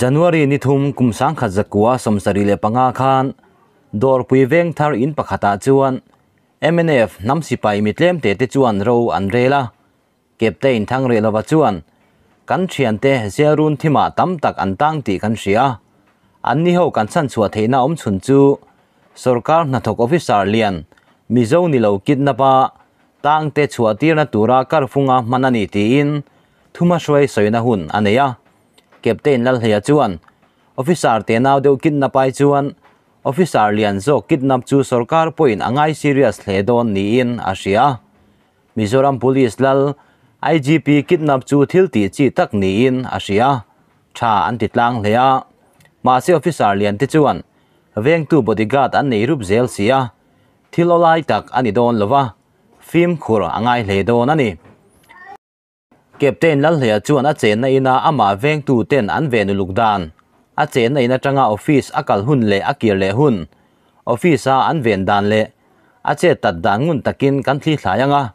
January ni thum kum sang khat zakwa somsari le panga khan dor pui veng thar in pakhata chuan MNF nam sipai mitlem te te chuan ro anrela captain thang re lawa chuan kan thian te zerun thima tam tak an tang ti kan ria an ni ho kan san chua theina om chun chu sarkar na thok officer lian mizo ni lo kidnapa tang te chua tir na tura kar funga manani ti in thuma shwai soina hun aneya ก็บเต้นลลเฮียจวนออฟิศาร์เตนเอาเดียวคินนับไปจวนออฟิศาร์เลียนโซกินนับจูสรการพอยน์อ่างไอซีเรียสเลดอนนี่อินอาเซียมิโซรัมพลีสลลไอจีพีกินนับจูทิลตีจีตักนี่อินอาเซียชาอันติดลังเลียมาเซออฟิศาร์เลียนติจวนเวงตูบอดีการดอันในรูปเซลเซียทิลโลไลตักอันนี้โดนเลวะฟิล์มคูร์อ่างไอเลดอนนี่ captain lal hlia chuan a chen na ina ama veng tu ten an ve nu lukdan a chen na ina tanga office akal hun le akir le hun office a an ven dan le a che tat dan ngun takin kan thli hlayanga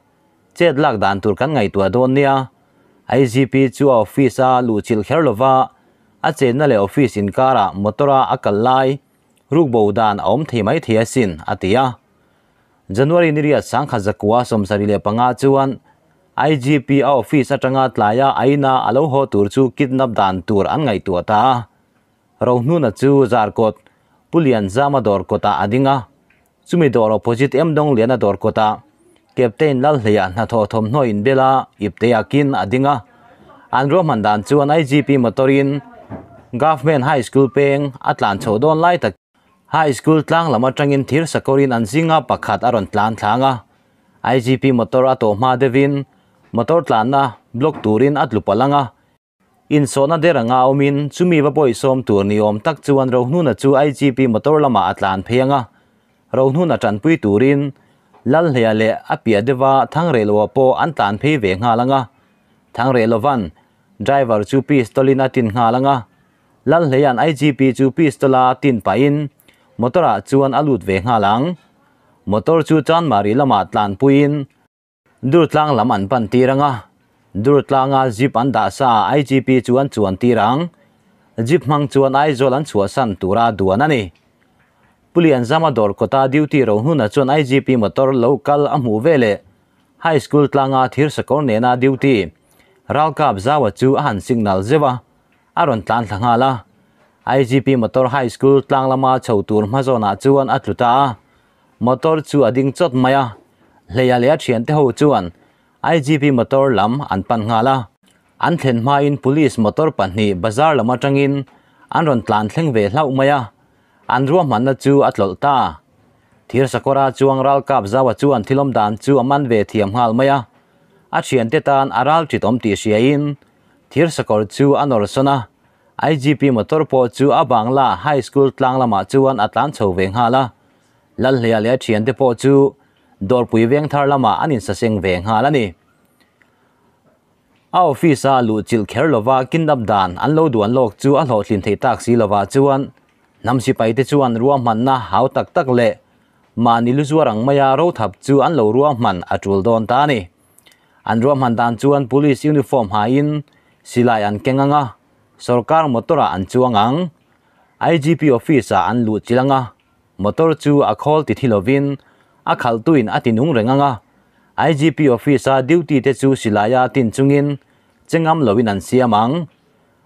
chet lak dan tur kan ngai tua don nia IGP chu office a lu chil kherlova a chen na le office in kara motora akal lai ruk bo dan om thei mai thia sin atia January ni ria sang kha zakwa somsari le panga chuan IGP a office atanga tlaya aina alo ho tur chu kidnap dan tur an ngai tu ta ro nu na chu zarkot pulian zama dor kota adinga chumi dor opposite em dong lena dor kota captain lal hleya na tho thom no in bela ipte yakin adinga anro mandan chu an IGP motorin government high school peng atlan don lai ta. high school tlang lama tangin thir sakorin anjinga pakhat aron tlan thlanga IGP motor ato ma devin motor tlanna block turin at lupalanga ah. in sona deranga omin chumi va poi som tur ni om tak chuan ro hnu na chu IGP motor lama atlan pheyanga ro hnu na chan pui turin lal hleya le apia dewa thang relwa po an tlan phei ve nga langa ah. thang relovan driver chu pi stolina ah. tin nga langa lal hleyan IGP chu pi stola tin pain motora chuan alut ve nga lang motor chu chan mari lama tlan puin dur tlang lam an pan tiranga dur tlanga zip an da sa IGP chuan chuan tirang zip mang chuan ai zol an chua san tura duan ani puli an zama dor kota duty ro huna chuan IGP motor local amu vele high school tlanga thir sakor ne na duty ral kap zawa chu han signal zewa aron tan thlanga IGP motor high school tlang lama chho tur ma zona chuan atluta motor chu ading chot maya leia lea thian te ho chuan IGP motor lam an pan nga la an thlen ma in police motor pahnih bazar lama in an ron tlan thleng ve hlau maya an ruwa man na chu atlol ta thir sakora chuang ral kap zawa chuan thilom dan chu aman ve thiam hal maya a thian te tan aral ti tom ti sia in thir sakor chu anor sona IGP motor po chu a bangla high school tlang lama chuan atlan chho ve nga la lal hlia le thian te po chu ดอร์ปุยเวียงทาร์ลามาอันนี้เสียงเวียงฮาลันี่ออฟฟิศาลูจิลเคอร์ลวากินดับดานอันลลดวนโอกจูอัลโหลทินเทตักซีลวาจวนน้ำสิไปติจวนรัวมันนะเอาตักตักเละมานิลุจวรังไม่ยารูทับจูอันโลรัวมันอัจวลดอนตานี่อันรัวมันตานจวนพลิสยูนิฟอร์มหายินสิลายันเก่งงะสรการมอตระอันจวงังไอจีพีออฟฟิศาอันลูจิลงะมอตระจูอัคอลติทิลวิน a khaltuin tin hung renga nga IGP office a duty te chu silaya tin chungin chengam lovin an siamang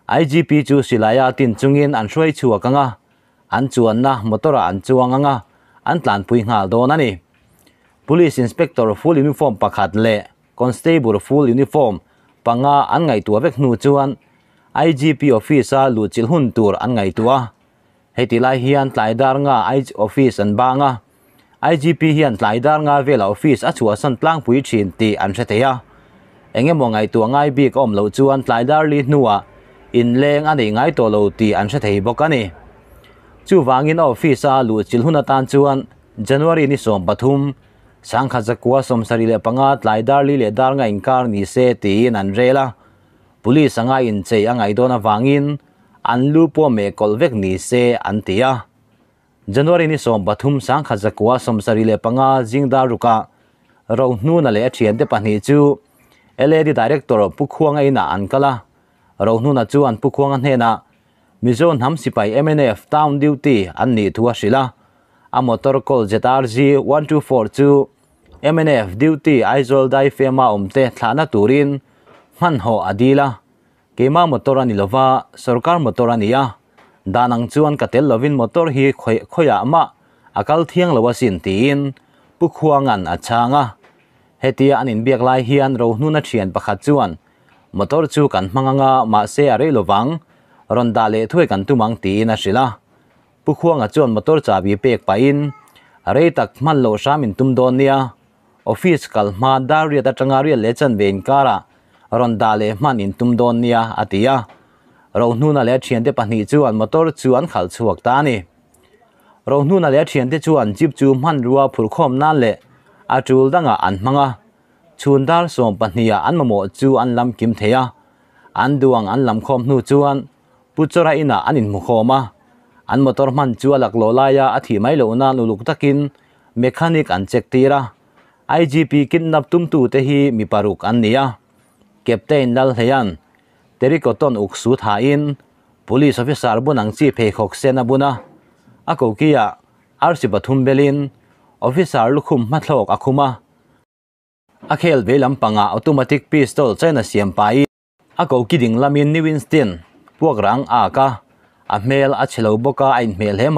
IGP chu silaya tin chungin an shroi chu akanga an chuan na motora an chuang anga an tlan pui ngal don ani police inspector full uniform pakhat le constable full uniform panga an ngai tua vek nu chuan IGP office a lu chil hun tur an ngai tua heti lai hian tlai dar nga IG office an banga IGP hiện hian tlai dar nga vela office a chua san tlang pui thin ti an hre theya engemaw ngai tu ngai bi ka om lo chuan tlai dar li hnuwa in leng ani ngai to lo ti an hre thei bawk ani chu wangin office a lu chil huna tan chuan January ni som pathum sang kha zakwa som sari le panga tlai dar li le dar nga inkar ni se ti in an rela police anga in che angai dona in an lu po me kolvek ni se an tia January ni som bathum sang khajakwa somsari le panga jingda ruka ro hnu na le thian te pani chu LAD director pukhuang aina ankala ro hnu na chu an pukhuang an hena Mizon ham sipai MNF town duty an ni thua sila a motor call ZRG 1242 MNF duty Aizol dai fema omte thana turin man ho adila kema motora ni lova sarkar motora ni ดานังจวนกัเตลลวินมอเตอร์ฮีคขยอะมาอาการเที่ยงเลวสินตีนผุขควงันอาช่างะเฮติอันอินเบียกไลเฮียนเราหนุนเชียนประคัจวนมอเตอร์จูกันมังงะมาเซียเรลวังรอนดาเลถ้วยกันตุมังตีนะสิละผุขควงอจวนมอเตอร์จาบีเปกไปอินเรตักมันโลชามินตุมโดนเนียออฟฟิศกัลมาดาเรียตจังอาเรียเลจันเวนการะรอนดาเลมันอินตุมโดนเนียอาทิยาเรานูนาะเลียเชียนเดปนีจวนมอตอร์จวนขัลชวกตานี่เรานูนาะเลียเชียนเดจวนจิบจูมันรัวผุกคมนั่นแหละอาจูดังอันมังอ่ะชวนดาร์สมปนีอันมโมจูอันลำกิมเทียอันดวงอันลำคมนูจวนปุจระอินาอันอินมุอมาอันมอตอร์มันจวนหลักโลลายาอธิไม่โลนาลุลุกตะกินเมคานิกอันเจ็กตีระไอจีีพกนนับตุ้มตู u เ t ฮีมีปารุกอันเนียเก็บเต็นดัลเทียน teri cotton uksu thain police officer bunang chi phe khok sena buna ako kia arsi bathum belin officer lukhum mathlok akuma, akhel velam panga automatic pistol chena siam pai ako kiding lamin ni winston rang aka amel mel a chelo boka ain mel he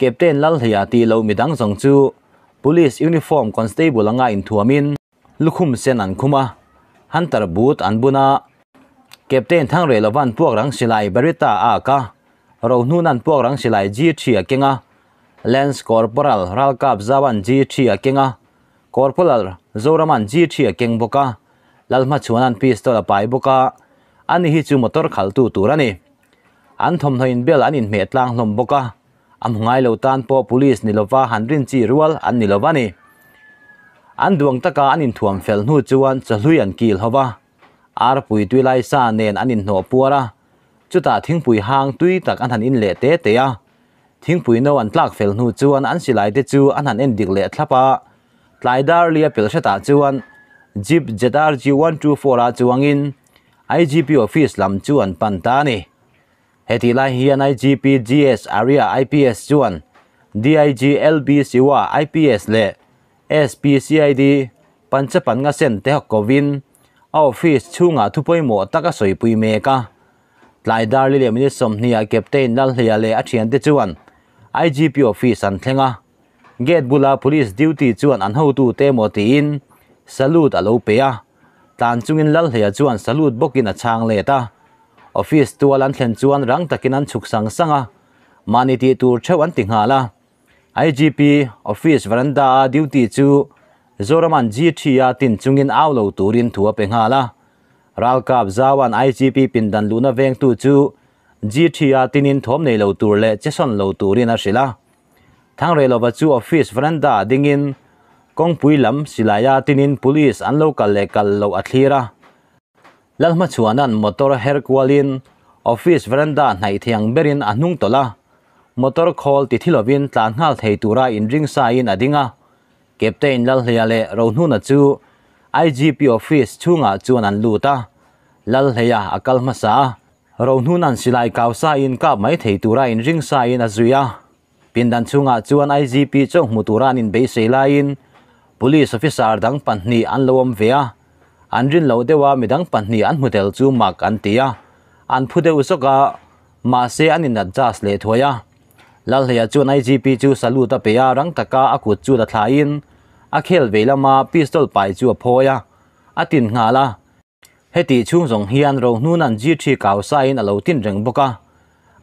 captain lal hia ti lo midang song chu police uniform constable anga in thuamin lukhum sen an khuma hunter boot an buna captain thang re lawan puak rang silai berita aka ro nu nan puak rang silai ji thia kenga lens corporal ral kap zawan ji thia kenga corporal zoraman ji thia keng boka lalma chuanan pistol pai boka ani hi chu motor khal tu turani an thom thoin bel an in me tlang hlom boka am ngai lo tan po police ni lova hanrin chi rual an ni lovani an duang taka an in thuam fel nu chuan chahlui an kil hova ar pui tui lai sa nen anin no puara chuta thingpui hang tui tak an han in le te te a thingpui no an tlak fel nu chuan an silai te chu an han en dik le thlapa tlaidar lia pel seta chuan jeep zr g 124 a chuangin igp office lam chuan pan ta ni heti lai hian igp gs area ips chuan dig lb siwa ips le spcid pancha panga sen te kovin office chunga thu poi mo taka soi pui me ka lai dar li le mi som ni a captain dal hlia le a thian te chuan igp office an thlenga gate bula police duty chuan an ho tu te mo ti in salute alo pe a tan chungin lal hlia chuan salute bokin a chang le ta office tual an thlen chuan rang takin an chuk sang sanga mani ti tur theu an tinga la igp office veranda duty chu zoraman ji thia tin chungin aw lo turin thua pe nga la ral kap zawan igp pin dan luna veng tu chu ji thia tinin thom nei lo tur le cheson lo turin a shila thang re lo ba chu office veranda dingin kong pui lam silaya tinin police an lo kal le kal lo athira lalma chuanan motor her kwalin office veranda nai thiang berin anung tola motor khol ti thilovin tlan ngal thei tura in ring sa in adinga captain lal hleya le ro hnu na chu IGP office chunga chuan an ta, lal hleya akal à masa ro hnu nan silai kaw sa in ka mai thei ra in ring sa in azuya à pindan chunga chuan IGP chong muturan in be sei lain police officer dang panni an lowam vea an rin lo dewa midang panni an hotel chu mak an tia an phu deuh soka ma se an in adjust le thoya lal heya chu nai gp chu salu ta pe ya rang taka aku chu da thlain a khel ve ma pistol pai chu a phoya atin ngala heti chung zong hian ro nun an ji thi kaw sai in alo tin reng boka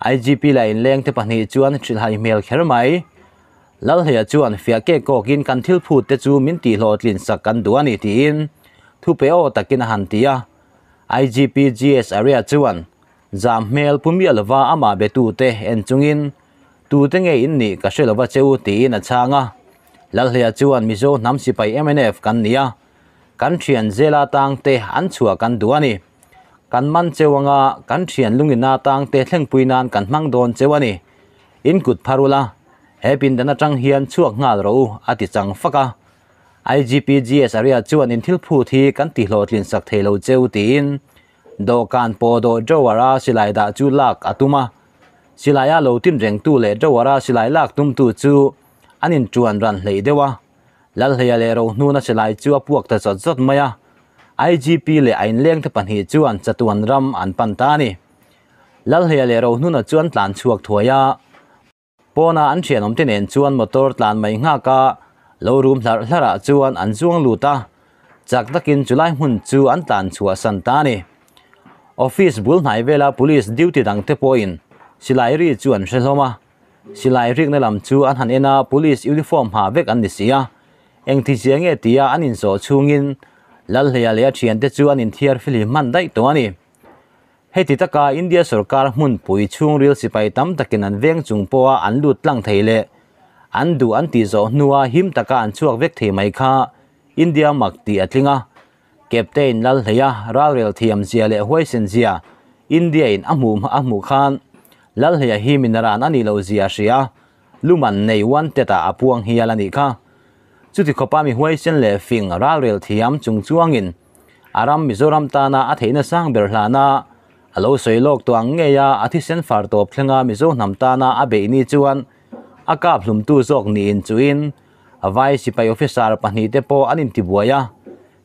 igp la in leng te pani chuan thil hai mel kher mai lal heya chu an fia ke ko kin kan thil phut te chu min ti hlo tlin sak kan du ani ti in thu pe o takin han ti ya igp gs area chuan zam mel pumia lova ama betu te en chungin tu te nge in ni ka shrelo ba cheu ti na changa lal hlia chuan mizo nam sipai mnf kan nia kan thian zela tang te an chua kan duani kan man chewanga kan thian lungina tang te thlengpuinan kan mang don chewani in kut pharula hepin dana tang hian chuak ngal ro ati chang faka IGP GS area chuan in thilphu thi kan ti hlo tlin sak thelo cheu tin do kan po do jawara silaida chu lak atuma silaya lo tin reng tu le drawara lai lak tum tu chu anin chuan ran hlei dewa lal hleya le ro hnu na lai chu a puak ta chot zot maya IGP le ain leng ta pan hi chuan chatuan ram an pan ta ni lal hleya le ro hnu na chuan tlan chuak thoya pona an thianom ten en chuan motor tlan mai nga ka lo room hlar hlara ah chuan an zuang luta chak takin chulai hun chu an tlan chua san ta ni office bul nai vela police duty dang te poin สิลรีจวนเชลมาสิลรีในลำจูอันหันเอนาพลิสยูนิฟอร์มหาเวกอันนิสียเองที่เจียงเอตียอันอินโซชูงินลัลเฮียเลียเชียนเตจูอันอินเทียร์ฟิลิมันได้ตัวนี้เฮติตะกาอินเดียสุรการมุ่นปุยชูงเรียลสิไปตั้มตะกินันเวงจุงปัวอันลุดลังเทยเลอันดูอันตีโซนัวหิมตะกาอันชวกเวกเทไมค่าอินเดียมักตีอัติงะเก็บเตนลัลเฮียราเรลเทียมเจียเลห้วยเซนเจียอินเดียอินอมูมอมูคาน lal hi hi minaran ani lo zia shia luman nei wan teta apuang hi alani kha chu ti khopa mi huai sen le fing ral rel thiam chung chuangin aram mizoram ta na a theina sang ber hla na alo soi lok to ang ngeya athi sen far to phlenga mizo nam ta na a be ni chuan aka phlum tu zok ni in chuin avai sipai officer pahni te po anin ti buaya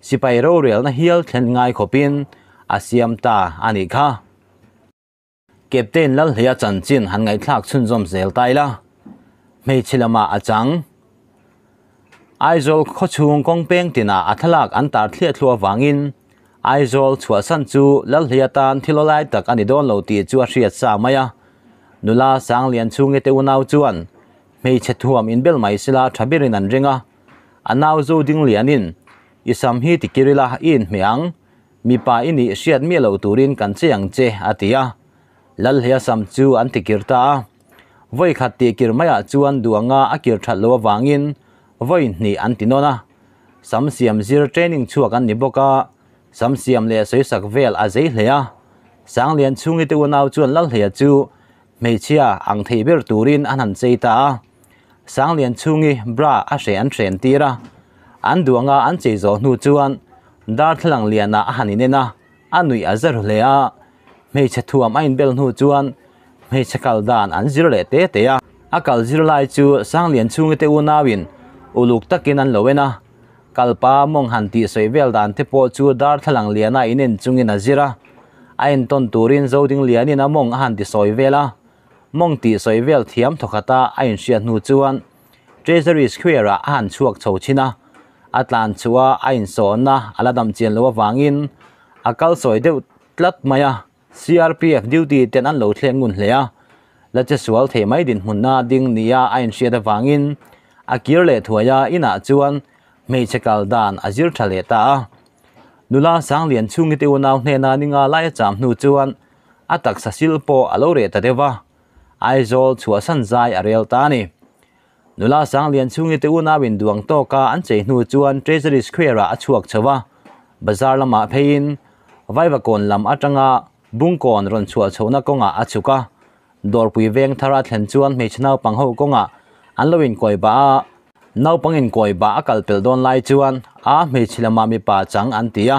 sipai ro rel na hial thlen ngai khopin asiam ta ani kha kẹp tên lal hiya chan chin hắn ngay thác chun zom zel tai la mei chilama achang aizol kho chung kong peng tina athalak antar thlia thlua wangin aizol chua san chu lal hiya tan thilolai tak ani don lo ti chu a hriat sa maya nula sang lian chu nge te unau chuan mei che thuam in bel mai sila thabirin an renga anau zo ding lianin isam hi tikirila in meang mipa ini hriat mi lo turin kan cheyang che atia lal hia sam chu an tikir ta voi khat ti kir maya chuan duanga akir thalo wangin voi ni an tinona sam siam zir training chu an ni boka sam siam le soi sak vel a zei hleya sang lian chungi te unaw chuan lal hleya chu meichia ang thei ber turin an han chei ta sang lian chungi bra a she an thren tira an duanga an chei zo hnu chuan dar thlang liana a haninena anui azar hleya hmeichhe thuam a inbel hnu chuan hmeichhe kal dan an zir leh te te a a kal zir lai chu sang lian chungi te u nawin uluk takin an loena kalpa mong han ti soi vel dan te po chu dar thalang liana inen chungin a zira a in ton turin zoding lianin a mong han ti soi vela mong ti soi vel thiam thokata a in sia hnu chuan treasury square a han chuak chochina atlan chua a in sona aladam chen lo wangin akal soi deuh tlat maya CRPF duty ten an lo thleng ngun hlea la che sual the mai din hunna ding nia a in shia à wangin akir le thuaya ina à chuan mei chekal à dan azir thale ta la sáng nula sang lian chungi te una hne na ninga lai cham nu chuan atak sasil po alo re ta dewa aizol chua san zai real ta ni nula sang lian chungi te una win duang to ka an chei nu chuan treasury square a chuak chawa bazar lama phein vai va kon lam atanga bung kon ron chua chona konga achuka dorpui veng thara thlen chuan meichna pangho konga anloin koi ba nau pangin koi ba akal pel don lai chuan a meichilama mi pa chang antia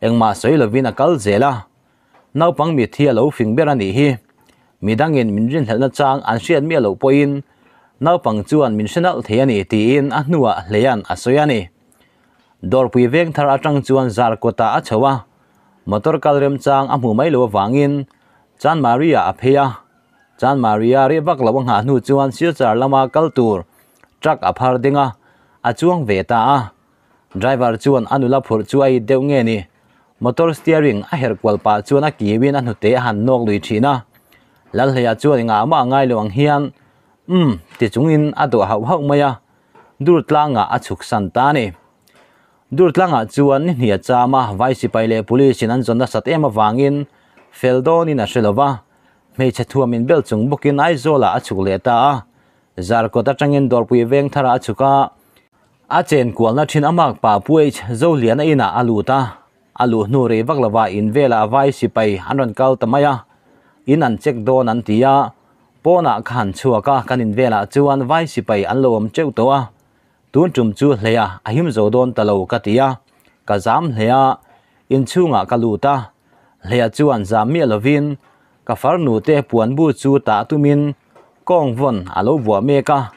engma soilovin akal zela nau pang mi thia lo fingbera ni hi midangin minrin helna chang an hriat mi lo poin nau pang chuan min senal thei ani ti in a hnuwa hleian a soyani dorpui veng thara atang chuan zar kota a chowa motor kalrem chang amu hmu mai lo wangin chan maria a pheya chan maria ri vak lo nga nu chuan sia char lama kal tur truck a phar dinga a chuang ve ta a driver chuan anula phur chu ai deuh nge ni motor steering a her kwal pa chuan a kiwin an hute han nok lui thina lal hleya chuan nga ma ngai lo ang hian um ti chungin a do hau hau maya dur tlanga a chuk san ta ni dur tlanga chuan ni hnia chama vice pai le police in an zonna sat ema wangin feldon in ashelova me chathum in bel chung bukin aizola achuk le ta zar ko ta changin dorpui veng thara achuka a chen kualna thin amak pa puai zo liana ina aluta alu hnu re vaklawa in vela vai sipai anon kal tamaya in an check don an tia pona khan chuaka kan in vela chuan vai sipai an lom cheu towa tuôn trùm chu lea à, ahim zo don talo katia à. ka zam lea à, in chunga kaluta lea chuan zam mi lovin ka far nu te puan bu chu ta tumin kong von alo bua me ka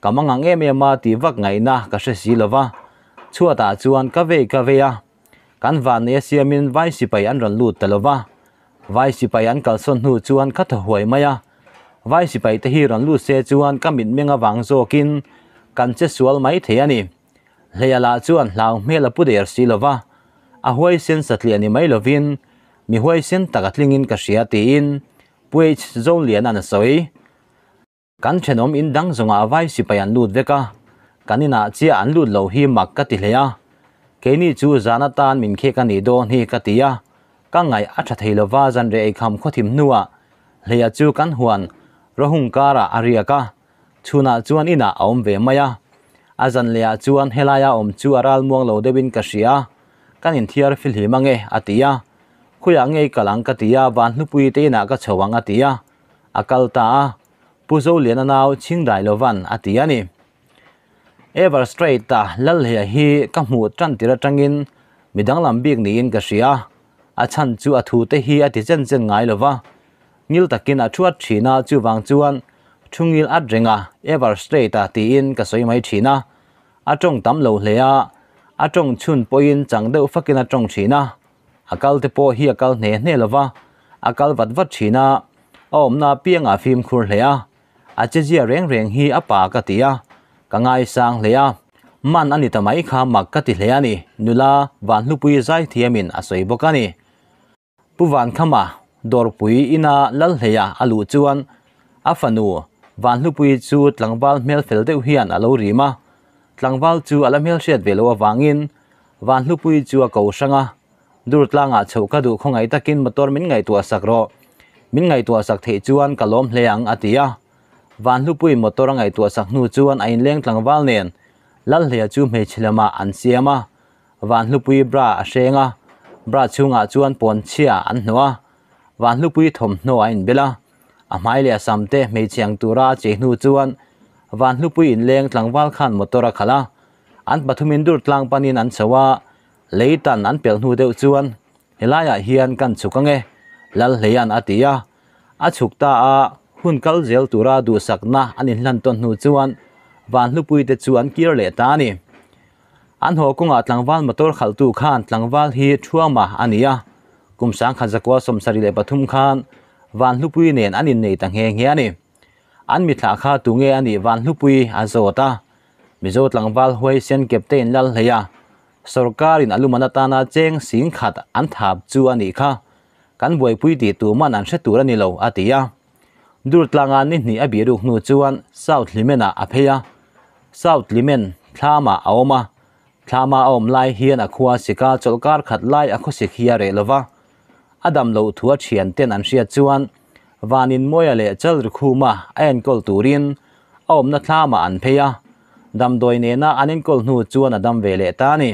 kamangang em em ma ti vak ngai na ka se si lova chua ta chuan ka ve ka ve a kan van ne siamin vai si pai an ran lut talova vai si pai an kal son nu chuan kha hoài huai à vai si pai te hi ran lu se chuan kamin menga wang zo kin consensual mai the ani leya la chuan hlau mela pu der si lova a huai sen satli ani mai lovin mi huai sen takatlingin ka sia ti in puich zon lian an soi kan thenom in dang zonga avai si payan lut veka kanina chia an lut lo hi mak ka ti hleya keini chu zana tan min khe ka ni do ni ka tia ka ngai a tha thei lova zan re kham khothim nuwa hleya chu kan huan rohung kara aria ka chuna chuan ina a awm ve mai a a zan leh chuan helaya awm chu aral muang lo deuhin ka hria kanin thiar fil hi mange a tia khuya ngei kalang ka tia van hlupui te na ka chhawang a tia akal ta a puzo lian anau chingdai lovan a Atia ni ever straight ta lal he hi ka hmu tran tira tangin midang lam bik ni in ka hria a chan chu a thu te hi a ti chen chen ngai lova ngil takin a thuat thina chu wang chuan thungil adrenga ever straight a ti in ka soi mai thina atong tam lo leya atong chun poin chang deuh fakin atong thina akal te po hi akal ne ne lova akal vat vat thina om na pianga phim khur leya ache jia reng reng hi apa ka tia kangai sang leya man ani ta mai kha mak ka ti leya ni nula van lupui zai thiamin asoi bokani puwan khama dor pui ina lal leya alu chuan afanu van hlupui chu tlangwal mel fel deuh hian alo rima tlangwal chu ala mel hret ve lo awangin van hlupui chu a ko sanga dur tlanga ah choka du khongai takin motor min ngai tu asak ro min ngai tu asak thei chuan kalom hleang atia van hlupui motor ngai tu asak nu chuan ain leng tlangwal nen lal hleya chu me chilama an siama van hlupui bra a hrenga bra chunga ah chuan pon chia an hnuwa van hlupui thom hno a in bela a mai le sam te mei chiang tura che nu chuan van hlupui in leng tlangwal khan motora khala an pathumin dur tlang panin an chawa leitan an pel nu deuh chuan helaya hian kan chukange lal leian atia a chukta a hun kal zel tura du sakna anin hlan ton nu chuan van hlupui te chu an kir le ta ni an ho kunga tlangwal motor khaltu khan tlangwal hi thuama ania kumsang khazakwa somsari le pathum khan van hlupui nen anin nei tang heng hian ni an mi thla kha tu nge ani van hlupui azota mizot langwal huai sen captain lal hleya sarkarin alumana tana cheng sin khat an thap chu ani kha kan boi pui ti tu man an hretur ani lo atia dur tlanga ni ni abiru hnu chuan south limena apheya south limen thlama aoma thlama om lai hian akhua sika cholkar khat lai akho sikhiya re lova adam lo thua thian ten an ria chuan vanin moya le chal rukhuma ayan kol turin om na thlama an pheya dam doi ne na anin kol hnu chuan adam ve le ta ni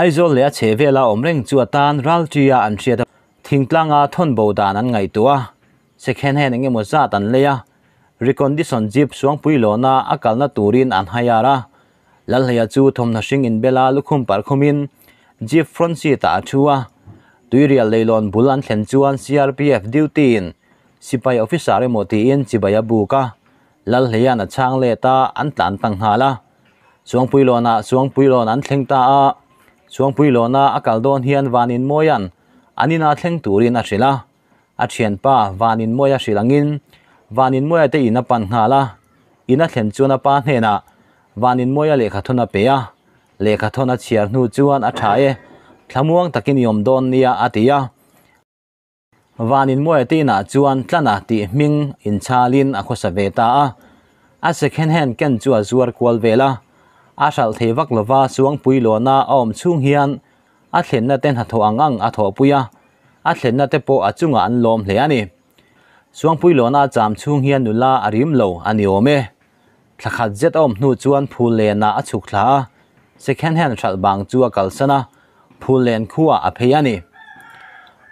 aizol le a chevela omreng chu atan ral tia an ria thingtlanga thon bo dan an ngai tua second hand enge mo za tan leya recondition jeep suang pui lo na akal na turin an hayara lal haya chu thomna sing in bela lukhum par khumin jeep front seat a thuwa tuirial leilon bulan thlen chuan CRPF duty in sipai officer emaw tiin chibaya buka lal hleian a chang le ta an tlan tang hala chuang pui lona chuang pui lon an thleng ta a chuang pui lona a kal don hian vanin moyan anina thleng turin a hrila a thian pa vanin moya hrilangin vanin moya te ina pan hala ina thlen chuan a pa hnena vanin moya lekha thona pe a lekha thona chiar hnu chuan a tha e thlamuang takin yom don nia atia vanin moi ti na chuan tlana ti ming in chalin a khosa ve ta a a second hand ken chu a zuar kwal vela a sal thei vak lova suang pui lo na om chung hian a thlen na ten hatho angang a tho puya a thlen na te po a chunga an lom hle ani suang pui lo na cham chung hian nula arim lo ani ome thlakhat zet om hnu chuan phul le na a chuk thla second hand thal bang chu a kalsana ผู้เลนขัวอภัยนี่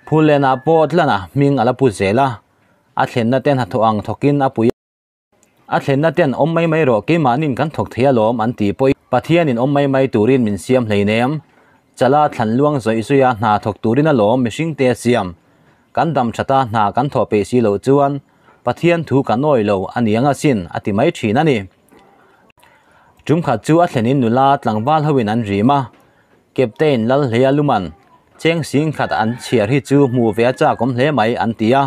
ผู้เลนอาปอดละนะมิงอะไรผู้เจล่ะอาเห็นนั่เต้นหัดทวังทกินอาปุยอาเห็นนั่เต้นอมไม่ไม่รอกี่มานินกันถกเทียลมอันตีปอยปะเทียนินอมไม่ไม่ตูรินมินเซียมเลยเนียมจะลาทันล่วงใจสุยาหนาถกตูรินลมมิชิงเตียเซียมกันดำชะตาหากันทอเปสีโลจวนปะเทียนถูกันน้อยโลอันยังอาสินอติไม่ฉีนั่นนี่จุ่มขัดจูอาเห็นนินนุลาหลังบ้านเฮวินันรีมา captain lal hlia luman cheng sing khat an chiar hi chu mu ve cha kom hle mai an tia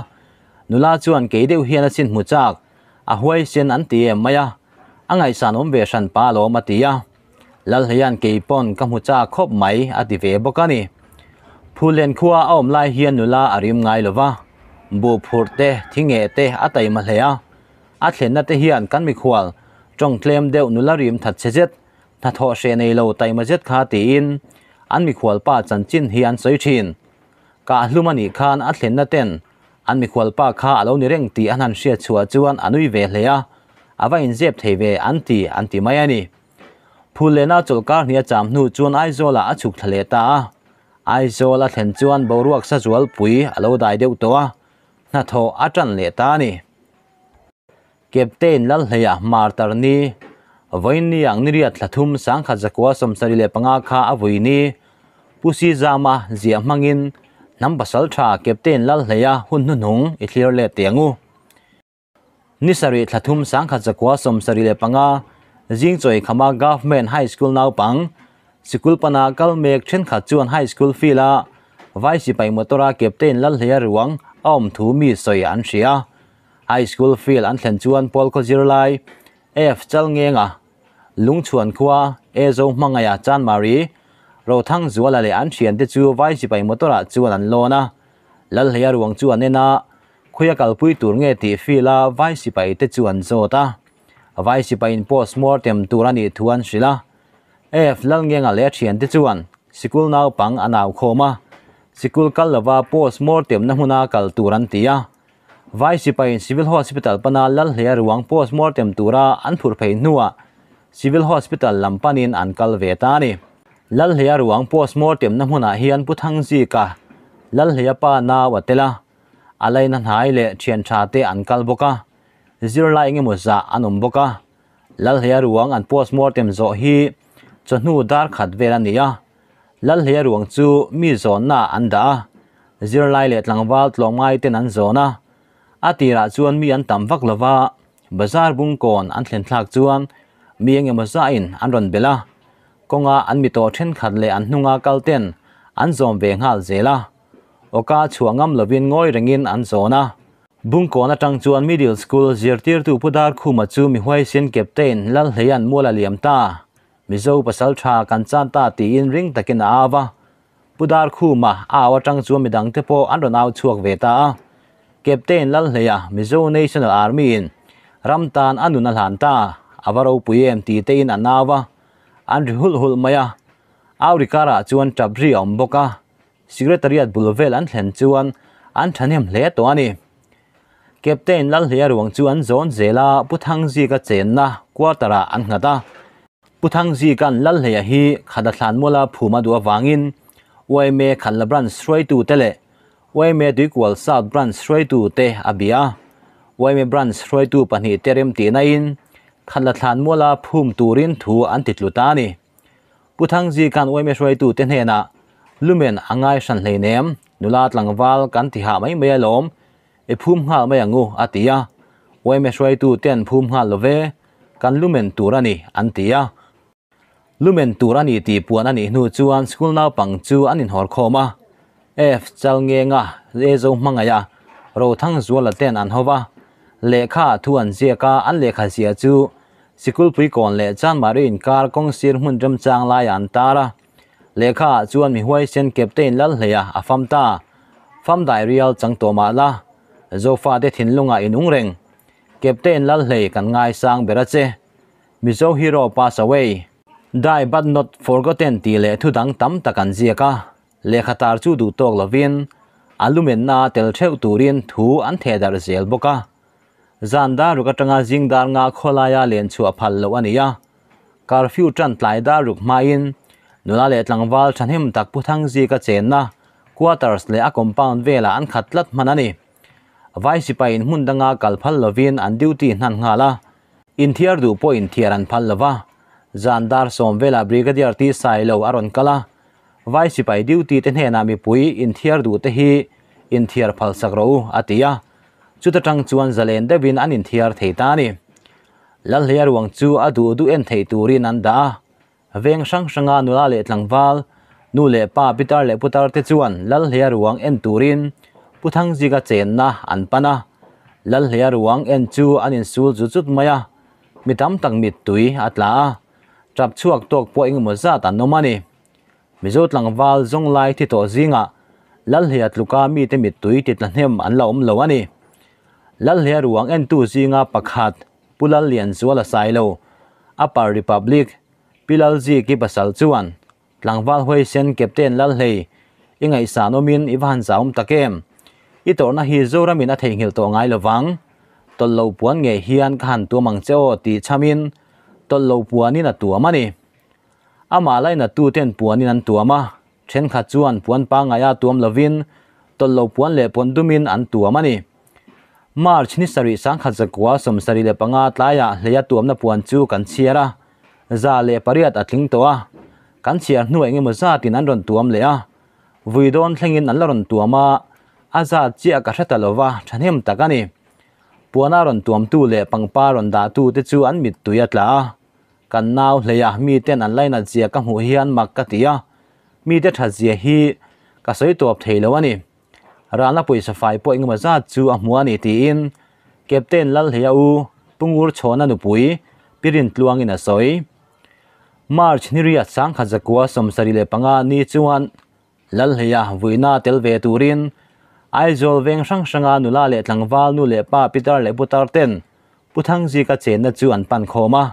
nula chuan ke deu hian a chin mu chak a huai sen an ti em maya angai san om ve san pa lo ma tia lal hian ke pon ka mu cha khop mai a ti ve bokani phulen khuwa om lai hian nula arim ngai lova bu phurte thinge te e atai ma hlea a thlenna te hian kan mi khwal trong klem deuh nula rim that chechet tha thaw she nei lo tai ma jet kha ti in an mi khwal pa chan chin hi an soi thin ka hlumani khan a thlen na ten an mi khwal pa kha alo ni reng ti an han sia chua chuan anui ve hleya awa in jep thei ve an ti an ti mai ani phulena chulkar hnia cham nu chuan aizola a chuk thale ta aizola thlen chuan boruak sa zual pui alo dai deuh towa na tho a tan le ta ni ก็บเต้นลัลเฮียมาร์ตาร์นี vaini ang niri at lathum sang khajakwa somsari le panga kha avoini pusi zama zia mangin nam basal tha captain lal hleya hun nu nung i clear le tengu nisari thlathum sang khajakwa somsari le panga jingchoi khama government high school nau pang school pana kalmek then kha chuan high school fee la vai si pai motora captain lal hleya ruang om thu mi soi an ria high school feel an thlen chuan pol ko zirlai F chal nghe ngà ลุงชวนค้าเอโซมังไยาจานมารีเราทั้งจววละเลอันเชียนเตจูไว้สิไปมตระจวนันโลนะแล้วเลียรวงจวนเนนะคุยกับปุยตัวเงตีฟีลาไว้สิไปเตจวนโซตาไว้สิไปอินโพสมอร์เต็มตัวนี่ทวนสิละเอฟลังเงงอะไรเชียนเตจวนสกุลนาวปังอันนาวโคมาสกุลกัลลว่าโพสมอร์เต็มนะฮุนากัลตัวรันตียาไว้สิไปอินซิวิลฮอสพิทัลปนาแล้วเลียรวงโพสมอร์เต็มตัวอันผูรเพนัว civil hospital lampanin ankal ve ta ni lal hleya ruang postmortem na hmunah hian puthang zi ka lal hleya pa na watela alai na hnai le thian tha te ankal boka zirla enge moza anum boka lal hleya ruang an postmortem zo hi chanu dar khat ve ran nia lal hleya ruang chu mi zon na an da zirlai le tlangwal tlomai ten an zona atira chuan mi an tam vak lova bazar bung kon an thlen thlak chuan mi eng emaw zain an ron bela konga an mi to then khat le an hnunga kalten an zom ve ngal zela oka chuangam lovin ngoi rengin an zona bungkona tangchuan middle school zirtir tu pudar khuma chu mi huai sen captain lal heian mola liam ta mi mizo pasal tha kan chan ta ti in ring takin awa pudar khuma awa tangchuan midang te po an ronau chuak ve ta captain lal heya mizo national army in ramtan anuna lhan ta avaro puem ti te in anawa an rihul hul maya auri kara chuan tabri omboka secretariat bulvel an thlen chuan an thanem hle to ani captain lal hliar wang chuan zon zela puthangji ka chenna quartera an ngata puthangji kan lal hleya hi khada thlan mola phuma du awangin wai me khala bran straight tu tele wai me du equal south bran straight tu te abia wai me bran straight tu pani terem ti na in ขันละทานมัวลาพุ่มตูรินถูอันติดลุตานีพุทังจีการอวยเมชวยตูเตนเฮนะลุเมนอ่างไงฉันเลยเนมนุลาตลังวาลกันที่หาไม่เมลอมไอพุ่มหาไม่ยังงูอาติยาอวยเมชวยตูเตนพุ่มหาลเวกันลุเมนตูรานีอันติยาลุเมนตูรานีตีปวนอันนีนูจวนสกุลนาปังจูอันนินหอร์โคมาเอฟจัลเงงะเลจงมังยาเราทั้งจวนละเตนอันฮวาเลขาทวนเจียกาอันเลขาเสียจู sikul pui kon le chan marin in kar kong sir hun ram chang lai an tara lekha chuan mi huai sen captain lal hleya afam ta fam dai real chang to ma la zofa de thin lunga in ung reng captain lal hle kan ngai sang berache mizo hero pass away die but not forgotten ti le thu dang tam takan ziaka lekha tar chu du tok lovin alumen na tel theu turin thu an the dar zel boka zanda ruka tanga jingdar nga kholaya len chu aphal lo ania curfew tran tlai da ruk main nula le tlangwal than him tak puthang ji ka chenna quarters le a compound vela an khatlat manani vai sipain hun danga kalphal lovin an duty hnan ngala in thiar du po in thiar an phal lova zandar som vela brigadier ti sailo aron kala vai sipai duty te hne na mi pui in thiar du te hi in thiar phal sakro atia chu ta tang chuan zalen devin anh in thiar thấy ta nè lan hliar wang chu a du du en thấy turin an đã veng sang sanga nula le tlangwal nu le pa pitar le putar te chuan lal hliar wang en turin puthang jiga chen na an pana lal hliar wang en chu an in sul chu chut maya mitam tang mit tui atla trap chuak tok po eng mo za tan no mani mizot langwal zong lai ti to zinga lal hiat luka mi te mit tui ti tlan hem an laum lo ani lal hlia ruang en tu zinga pakhat pulal lian zuala sailo upper republic pilal ji ki basal chuan tlangwal hoi sen captain lal hei ingai sanomin ivan zaum takem i torna hi zoramin a theihil to ngai lowang tol lo puan nge hian khan tu mang cheo ti chamin tol lo puanin a tuama ni ama lai na tu ten puanin an tuama then kha chuan puan pa ngaya tuam lovin tol lo puan le pon dumin an tuama ni March ni sari sang khat zakwa som sari le panga tlaya leya tuamna puan chu kan chiara za le pariat atling toa kan chiar nu enge mo za tin an ron tuam le a vidon thlengin an la ron tuama aza chia ka hrata lova thanem takani puana ron tuam tu le pangpa ron da tu te chu an mit tuya tla kan nau leya mi ten an laina chia ka hu hian mak ka tia mi te tha zia hi ka soi tuap theilo ani rana puisa fai po engemaw zat chu a hmuah ani tiin captain lal hia u pungur chhawna nupui pirin tluangin a sawi march ni ria sang kha zakwa somsari le panga ni chuan lal hia vuina telve turin aizol veng sang sanga nula le tlangwal nu le pa pitar le butar ten puthang ji ka chen na chu an pan khoma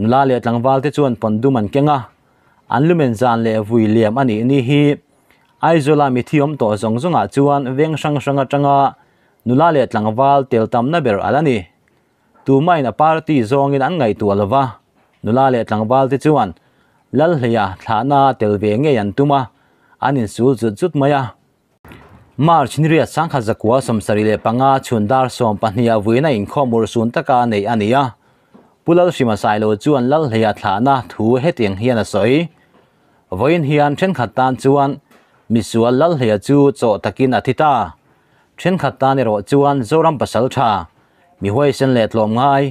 nula le tlangwal te chuan pondum an kenga an lumen zan le vui liam ani ni hi aizola mi thiom to zong zonga chuan veng sang sanga tanga nula le tlangwal tel tam na ber alani tu mai na party zongin an ngai tu alwa nula le tlangwal ti chuan lal hleya thana tel ve nge yan tuma anin sul zut zut maya march ni ria sang kha zakwa samsari le panga chundar som pahnia vuina in khomur sun taka nei ania pulal shima sailo chuan lal hleya thana thu hetiang hian a soi voin hian then khat tan chuan มิสวลลัลเฮียจูโจตะกินอธิตาเช่นขัดตาในรถจวนโจรัมปัสสลชา มีห้วยเส้นเล็ดลมง่าย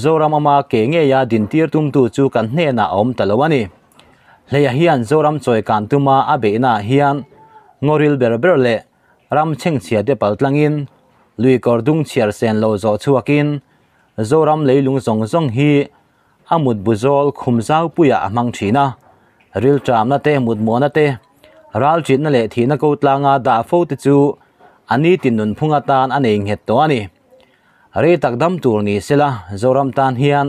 โจรัมมาเก่งเงียดินเตียร์ตุ้มตูจูกันเนน่าอมตะลวันนี้เลียเฮียนโจรัมจอยกันตุมาอาเบน่าเฮียนงอริลเบรเบรเล่รำเชงเชียเดปัลตังอินลุยกอดุงเชียร์เซนโลโจชัวกินโจรัมเลยลุงสงสงฮีอามุดบุจอลคุมเจ้าปุยอามังชีนะริลจามนาเตมุดมัวนาเต ral chit na le thi na ko tlanga da fo te chu ani tin nun phunga tan ane nghet to ani re tak dam tur ni sela zoram tan hian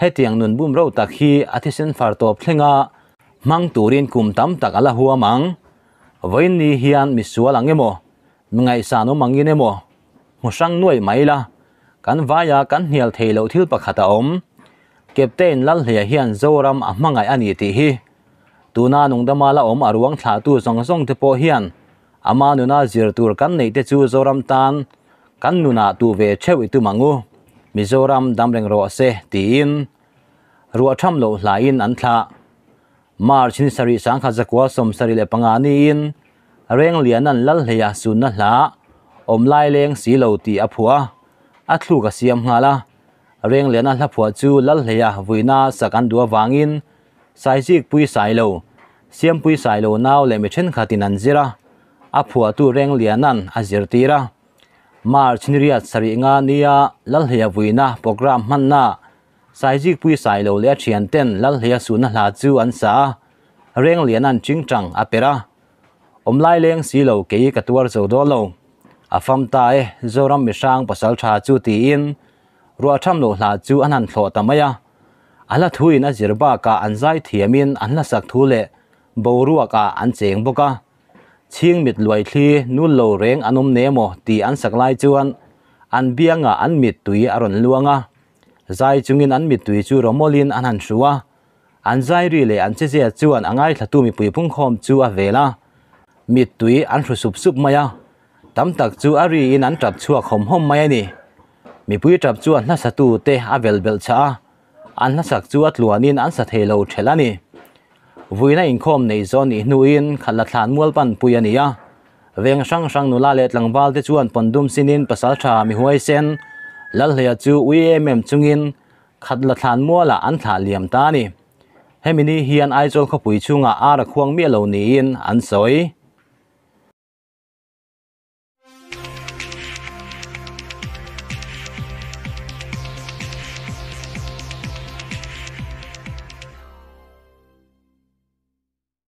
hetiang nun bum ro tak hi athisen far top thlenga mang turin kum tam tak ala huwa mang vain ni hian mi lang emo ngai sanu mangin emo musang nuai maila kan vaya kan hial thei lo thil pakhata om captain lal hia hian zoram a mangai ani ti hi ตูน่าหนุ่งดมาละอมอรวงถาตูสองสองเทปเฮียนอามานุน่าจิรตูกันในเตจูโซรัมตันกันนุน่าตูเวเชวิตุมังูมิโซรัมดมเริงรเซตีอินรัวชั่มโลหลายินอันทะมาร์ชินสริสังขจักวสมสริเลปังานีอิน เร่งเลียนันลัลเฮียสุนนัละอมไลเลงสีโลตีอภัวอัตลูกเสียมงาละเร่งเลียนันละผัวจูลัลเฮียวินาสกันดัววางอิน sai zik pui sai lo siam pui sai lo nau le mi then khatin an zira a phua tu reng lianan a zir tira march ni riat sari nga nia lal hia buina program man na sai zik pui sai lo le thian ten lal hia su na hla chu an sa reng lianan chingchang apera omlai leng si lo ke ka tuar zo do lo a fam ta e, zoram mi sang pasal tha chu ti in ruwa tham lo hla chu anan thlo tamaya ala thui na zirba ka anzai thiamin anla sak thule borua ka ancheng boka chiang mit luai thli nu lo reng anum nemo ti an sak lai chuan an bianga an mit tui aron luanga zai chungin an mit tui chu romolin an han shuwa an zai ri le an che che chuan angai thlatumi pui phung khom chu a vela mit tui an hru sup sup maya tam tak chu ari in an tap chua khom hom mai ni mi pui tap chuan na satu te a vel bel cha an na sak chu atluan in an sa thelo thelani vuina inkhom nei zon i nuin khala thlan mual pan pui ania veng sang sang nula let langbal te chuan pondum sinin pasal tha mi huai sen lal hleya chu umm chungin khatla thlan muala an thla liam ta ni hemini hian aizawl khapui chunga ara khuang mi lo niin an soi